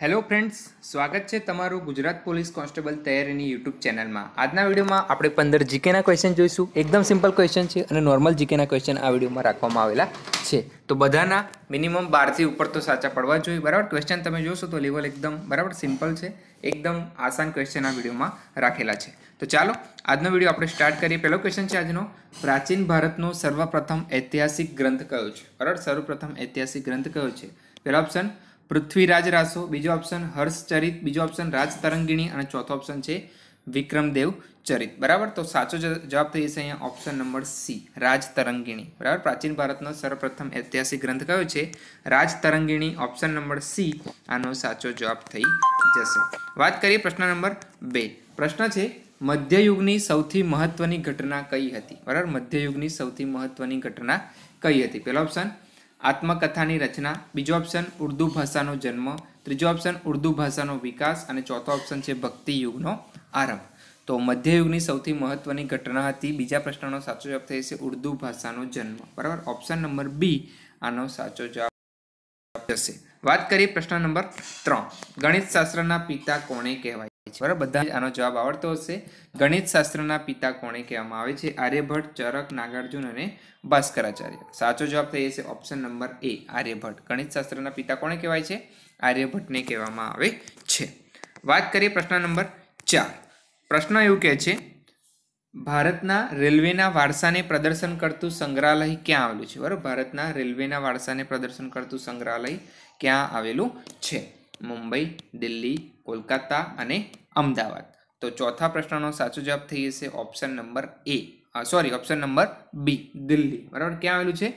hello friends સ્વાગત છે તમારું ગુજરાત પોલીસ કોન્સ્ટેબલ તૈયારીની યુટ્યુબ ચેનલમાં આજના વિડીયોમાં આપણે પંદર જીકેના ક્વેશ્ચન જોઈશું એકદમ સિમ્પલ ક્વેશ્ચન છે અને નોર્મલ જીકેના ક્વેશ્ચન આ વિડીયોમાં રાખવામાં આવેલા છે તો બધાના મિનિમમ બારથી ઉપર તો સાચા પડવા જોઈએ બરાબર ક્વેશ્ચન તમે જોશો તો લેવલ એકદમ બરાબર સિમ્પલ છે એકદમ આસાન ક્વેશ્ચન આ વિડીયોમાં રાખેલા છે તો ચાલો આજનો વિડીયો આપણે સ્ટાર્ટ કરીએ પહેલો ક્વેશ્ચન છે આજનો પ્રાચીન ભારતનો સર્વપ્રથમ ઐતિહાસિક ગ્રંથ કયો છે બરાબર સર્વપ્રથમ ઐતિહાસિક ગ્રંથ કયો છે પહેલો ઓપ્શન પૃથ્વીરાજ રાસો બીજો ઓપ્શન હર્ષચરિત બીજો ઓપ્શન રાજ તરંગીણી અને ચોથો ઓપ્શન છે વિક્રમદેવ ચરિત બરાબર તો સાચો જવાબ થઈ જશે અહીંયા option number C Rajatarangini બરાબર પ્રાચીન ભારતનો સર્વપ્રથમ ઐતિહાસિક ગ્રંથ કયો છે Rajatarangini option number C આનો સાચો જવાબ થઈ જશે વાત કરીએ પ્રશ્ન નંબર બે પ્રશ્ન છે મધ્યયુગની સૌથી મહત્વની ઘટના કઈ હતી બરાબર મધ્યયુગની સૌથી મહત્વની ઘટના કઈ હતી પહેલો ઓપ્શન આત્મકથાની રચના બીજો ઓપ્શન ઉર્દુ ભાષાનો જન્મ ત્રીજો ઓપ્શન ઉર્દુ ભાષાનો વિકાસ અને ચોથો ઓપ્શન છે ભક્તિ યુગનો આરંભ તો મધ્યયુગની સૌથી મહત્વની ઘટના હતી બીજા પ્રશ્નનો સાચો જવાબ થઈ છે ઉર્દુ ભાષાનો જન્મ બરાબર ઓપ્શન નંબર બી આનો સાચો જવાબ જશે વાત કરીએ પ્રશ્ન નંબર ત્રણ ગણિત શાસ્ત્રના પિતા કોણે કહેવાય છે બરાબર બધા આનો જવાબ આવડતો હશે ગણિત શાસ્ત્રના પિતા કોણે કહેવામાં આવે છે આર્યભટ્ટ ચરક નાગાર્જુન અને ભાસ્કરાચાર્ય સાચો જવાબ થઈ જશે ઓપ્શન નંબર એ આર્યભટ્ટ ગણિતશાસ્ત્રના પિતા કોણે કહેવાય છે આર્યભટ્ટને કહેવામાં આવે છે વાત કરીએ પ્રશ્ન નંબર ચાર પ્રશ્ન એવું કહે છે ભારતના રેલવેના વારસાને પ્રદર્શન કરતું સંગ્રહાલય ક્યાં આવેલું છે બરાબર ભારતના રેલવેના વારસાને પ્રદર્શન કરતું સંગ્રહાલય ક્યાં આવેલું છે મુંબઈ દિલ્હી કોલકાતા અને અમદાવાદ તો ચોથા પ્રશ્નનો સાચો જવાબ થઈ જશે option number A sorry option number B Delhi બરાબર ક્યાં આવેલું છે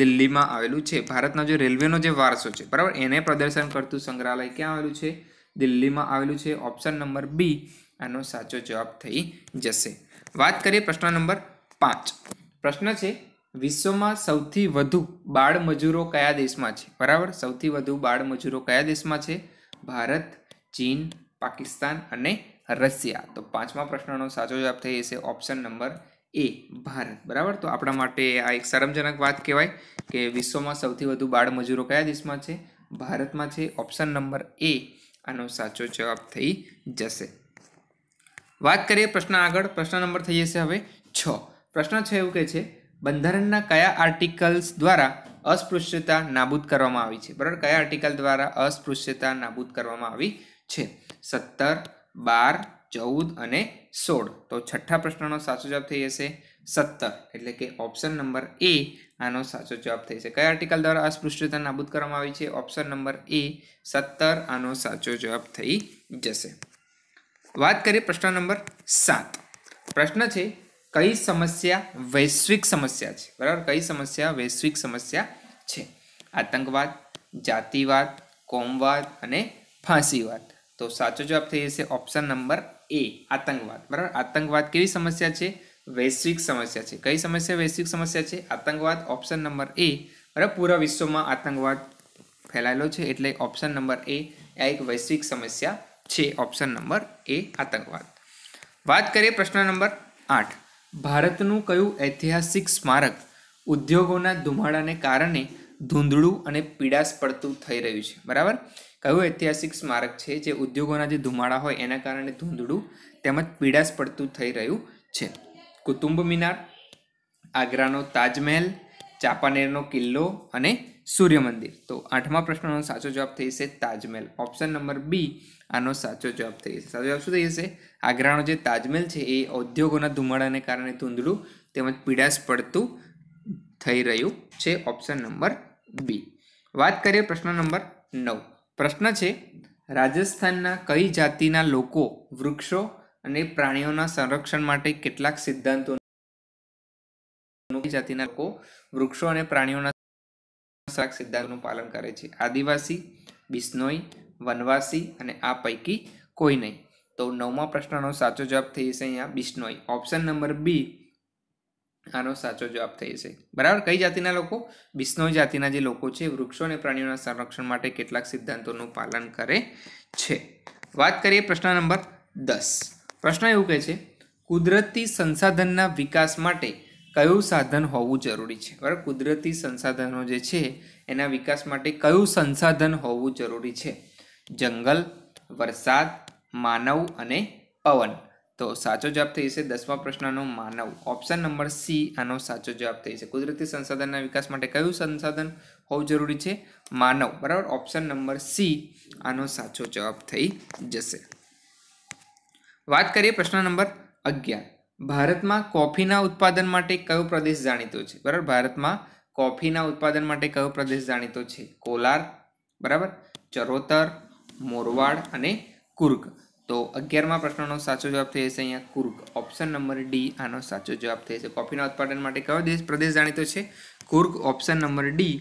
દિલ્હીમાં આવેલું છે ભારતનો જે રેલવેનો જે વારસો છે બરાબર એને પ્રદર્શન કરતું સંગ્રહાલય ક્યાં આવેલું છે દિલ્હીમાં આવેલું છે ઓપ્શન નંબર બી આનો સાચો જવાબ થઈ જશે વાત કરીએ પ્રશ્ન નંબર પાંચ પ્રશ્ન છે વિશ્વમાં સૌથી વધુ બાળ મજૂરો કયા દેશમાં છે બરાબર સૌથી વધુ બાળ મજૂરો કયા દેશમાં છે ભારત ચીન પાકિસ્તાન અને રશિયા તો પાંચમા પ્રશ્નનો સાચો જવાબ થઈ જશે ઓપ્શન નંબર એ ભારત બરાબર તો આપણા માટે આ એક શરમજનક વાત કહેવાય કે વિશ્વમાં સૌથી વધુ બાળમજૂરો કયા દેશમાં છે ભારતમાં છે ઓપ્શન નંબર એ આનો સાચો જવાબ થઈ જશે વાત કરીએ પ્રશ્ન આગળ પ્રશ્ન નંબર થઈ જશે હવે છ પ્રશ્ન છે એવું કહે છે બંધારણના કયા આર્ટિકલ્સ દ્વારા અસ્પૃશ્યતા નાબૂદ કરવામાં આવી છે બરાબર કયા આર્ટિકલ દ્વારા અસ્પૃશ્યતા નાબૂદ કરવામાં આવી છે સત્તર બાર ચૌદ અને સોળ તો છઠ્ઠા પ્રશ્નનો સાચો જવાબ થઈ જશે સત્તર એટલે કે ઓપ્શન નંબર એ આનો સાચો જવાબ થઈ છે કયા આર્ટિકલ દ્વારા અસ્પૃશ્યતા નાબૂદ કરવામાં આવી છે ઓપ્શન નંબર એ સત્તર આનો સાચો જવાબ થઈ જશે વાત કરીએ પ્રશ્ન નંબર સાત પ્રશ્ન છે કઈ સમસ્યા વૈશ્વિક સમસ્યા છે બરાબર કઈ સમસ્યા વૈશ્વિક સમસ્યા છે આતંકવાદ જાતિવાદ કોમવાદ અને ફાંસીવાદ તો સાચો જવાબ થઈ જશે ઓપ્શન નંબર એ આતંકવાદ બરાબર આતંકવાદ કેવી સમસ્યા છે વૈશ્વિક સમસ્યા છે કઈ સમસ્યા વૈશ્વિક સમસ્યા છે આતંકવાદ ઓપ્શન નંબર એ બરાબર પૂરા વિશ્વમાં આતંકવાદ ફેલાયેલો છે એટલે ઓપ્શન નંબર એ આ એક વૈશ્વિક સમસ્યા છે ઓપ્શન નંબર એ આતંકવાદ વાત કરીએ પ્રશ્ન નંબર આઠ ભારતનું કયું ઐતિહાસિક સ્મારક ઉદ્યોગોના ધુમાડાને કારણે ધૂંધળું અને પીડાશ પડતું થઈ રહ્યું છે બરાબર કયું ઐતિહાસિક સ્મારક છે જે ઉદ્યોગોના જે ધુમાડા હોય એના કારણે ધૂંધળું તેમજ પીડાશ પડતું થઈ રહ્યું છે કુતુંબ મિનાર આગ્રાનો તાજમહેલ ચાંપાનેરનો કિલ્લો અને સૂર્ય મંદિર તો આઠમા પ્રશ્નનો સાચો જવાબ થઈ જશે તાજમહેલ ઓપ્શન નંબર બી આનો સાચો જવાબ થઈ જશે સાચો જવાબ શું થઈ જશે આગ્રાનો જે તાજમહેલ છે એ ઉદ્યોગોના ધુમાડાને કારણે ધૂંધળું તેમજ પીડાશ પડતું થઈ રહ્યું છે ઓપ્શન નંબર બી વાત કરીએ પ્રશ્ન નંબર નવ પ્રશ્ન છે રાજસ્થાનના કઈ જાતિના લોકો વૃક્ષો અને પ્રાણીઓના સંરક્ષણ માટે કેટલાક સિદ્ધાંતો જાતિના લોકો વૃક્ષો અને પ્રાણીઓના શાક સિદ્ધાંતનું પાલન કરે છે આદિવાસી બિસ્નોઈ વનવાસી અને આ પૈકી કોઈ નહીં તો નવમા પ્રશ્નનો સાચો જવાબ થઈ જશે અહીંયા બિસ્નોઈ ઓપ્શન નંબર બી આનો સાચો જવાબ થઈ જશે બરાબર કઈ જાતિના લોકો બિસ્નોઈ જાતિના જે લોકો છે વૃક્ષો અને પ્રાણીઓના સંરક્ષણ માટે કેટલાક સિદ્ધાંતોનું પાલન કરે છે વાત કરીએ પ્રશ્ન નંબર દસ પ્રશ્ન એવું કહે છે કુદરતી સંસાધનના વિકાસ માટે કયું સાધન હોવું જરૂરી છે બરાબર કુદરતી સંસાધનો જે છે એના વિકાસ માટે કયું સંસાધન હોવું જરૂરી છે જંગલ વરસાદ માનવ અને પવન તો સાચો જવાબ થઈ જશે દસમા પ્રશ્નનો માનવ ઓપ્શન નંબર સી આનો સાચો જવાબ થઈ જશે કુદરતી સંસાધનના વિકાસ માટે કયું સંસાધન હોવું જરૂરી છે માનવ બરાબર ઓપ્શન નંબર સી આનો સાચો જવાબ થઈ જશે વાત કરીએ પ્રશ્ન નંબર અગિયાર ભારતમાં કોફીના ઉત્પાદન માટે કયો પ્રદેશ જાણીતો છે બરાબર ભારતમાં કોફીના ઉત્પાદન માટે કયો પ્રદેશ જાણીતો છે કોલાર બરાબર ચરોતર મોરવાડ અને કુર્ગ તો અગિયારમાં પ્રશ્નનો સાચો જવાબ થઈ જશે અહીંયા કુર્ગ ઓપ્શન નંબર ડી આનો સાચો જવાબ થઈ જશે કોફીના ઉત્પાદન માટે કયો દેશ પ્રદેશ જાણીતો છે કુર્ગ ઓપ્શન નંબર ડી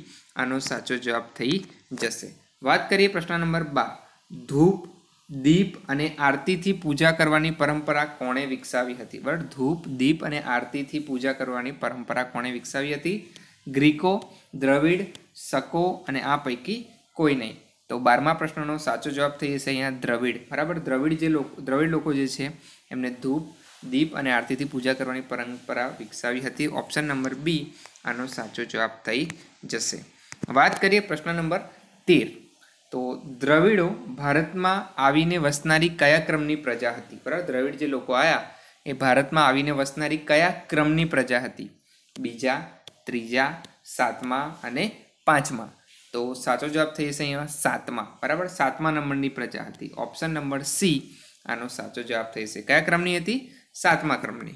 આનો સાચો જવાબ થઈ જશે વાત કરીએ પ્રશ્ન નંબર બાર ધૂપ દીપ અને આરતીથી પૂજા કરવાની પરંપરા કોણે વિકસાવી હતી બરાબર ધૂપ દીપ અને આરતીથી પૂજા કરવાની પરંપરા કોણે વિકસાવી હતી ગ્રીકો દ્રવિડ સકો અને આ પૈકી કોઈ નહીં તો બારમા પ્રશ્નનો સાચો જવાબ થઈ જશે અહીંયા દ્રવિડ બરાબર દ્રવિડ જે લોકો દ્રવિડ લોકો જે છે એમને ધૂપ દીપ અને આરતીથી પૂજા કરવાની પરંપરા વિકસાવી હતી ઓપ્શન નંબર બી આનો સાચો જવાબ થઈ જશે વાત કરીએ પ્રશ્ન નંબર તેર તો દ્રવિડો ભારતમાં આવીને વસનારી કયા ક્રમની પ્રજા હતી બરાબર દ્રવિડ જે લોકો આવ્યા એ ભારતમાં આવીને વસનારી કયા ક્રમની પ્રજા હતી બીજા ત્રીજા સાતમા અને પાંચમા તો સાચો જવાબ થઈ જશે અહીંયા સાતમા બરાબર સાતમા નંબરની પ્રજા હતી ઓપ્શન નંબર સી આનો સાચો જવાબ થઈ જશે કયા ક્રમની હતી સાતમા ક્રમની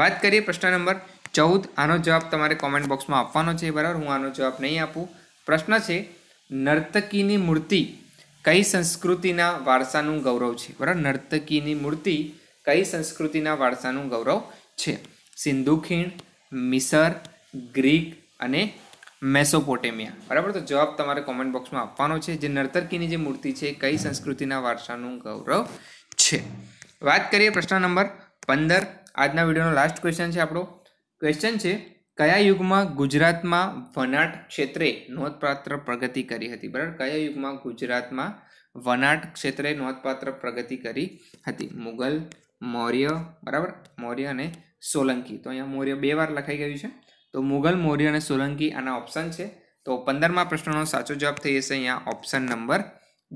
વાત કરીએ પ્રશ્ન નંબર ચૌદ આનો જવાબ તમારે કોમેન્ટ બોક્સમાં આપવાનો છે બરાબર હું આનો જવાબ નહીં આપું પ્રશ્ન છે નર્તકીની મૂર્તિ કઈ સંસ્કૃતિના વારસાનું ગૌરવ છે બરાબર નર્તકીની મૂર્તિ કઈ સંસ્કૃતિના વારસાનું ગૌરવ છે સિંધુ ખીણ મિસર ગ્રીક અને મેસોપોટેમિયા બરાબર તો જવાબ તમારે કોમેન્ટ બોક્સમાં આપવાનો છે જે નર્તકીની જે મૂર્તિ છે કઈ સંસ્કૃતિના વારસાનું ગૌરવ છે વાત કરીએ પ્રશ્ન નંબર પંદર આજના વિડીયોનો લાસ્ટ ક્વેશ્ચન છે આપણો ક્વેશ્ચન છે કયા યુગમાં ગુજરાતમાં વનાટ ક્ષેત્રે નોંધપાત્ર પ્રગતિ કરી હતી બરાબર કયા યુગમાં ગુજરાતમાં વનાટ ક્ષેત્રે નોંધપાત્ર પ્રગતિ કરી હતી મુગલ મૌર્ય બરાબર મૌર્ય અને સોલંકી તો અહીંયા મૌર્ય બે વાર લખાઈ ગયું છે તો મુઘલ મૌર્ય અને સોલંકી આના ઓપ્શન છે તો પંદરમા પ્રશ્નનો સાચો જવાબ થઈ જશે અહીંયા ઓપ્શન નંબર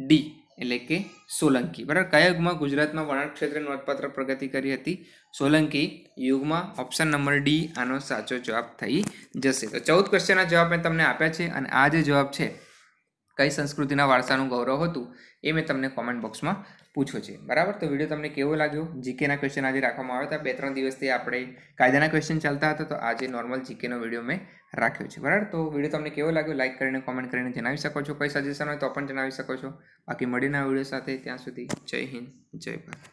ડી એટલે કે સોલંકી બરાબર કયા યુગમાં ગુજરાતમાં વણાટ ક્ષેત્રે નોંધપાત્ર પ્રગતિ કરી હતી સોલંકી યુગમાં ઓપ્શન નંબર ડી આનો સાચો જવાબ થઈ જશે તો ચૌદ ક્વેશ્ચનના જવાબ મેં તમને આપ્યા છે અને આ જે જવાબ છે કઈ સંસ્કૃતિના વારસાનું ગૌરવ હતું એ મેં તમને કોમેન્ટ બોક્સમાં પૂછો છે બરાબર તો વિડીયો તમને કેવો લાગ્યો જીકેના ક્વેશ્ચન આજે રાખવામાં આવ્યા હતા બે ત્રણ દિવસથી આપણે કાયદાના ક્વેશ્ચન ચાલતા હતા તો આજે નોર્મલ જીકેનો વિડીયો મેં રાખ્યો છે બરાબર તો વિડીયો તમને કેવો લાગ્યો લાઈક કરીને કોમેન્ટ કરીને જણાવી શકો છો કોઈ સજેશન હોય તો પણ જણાવી શકો છો બાકી મળીના વિડીયો સાથે ત્યાં સુધી જય હિન્દ જય ભારત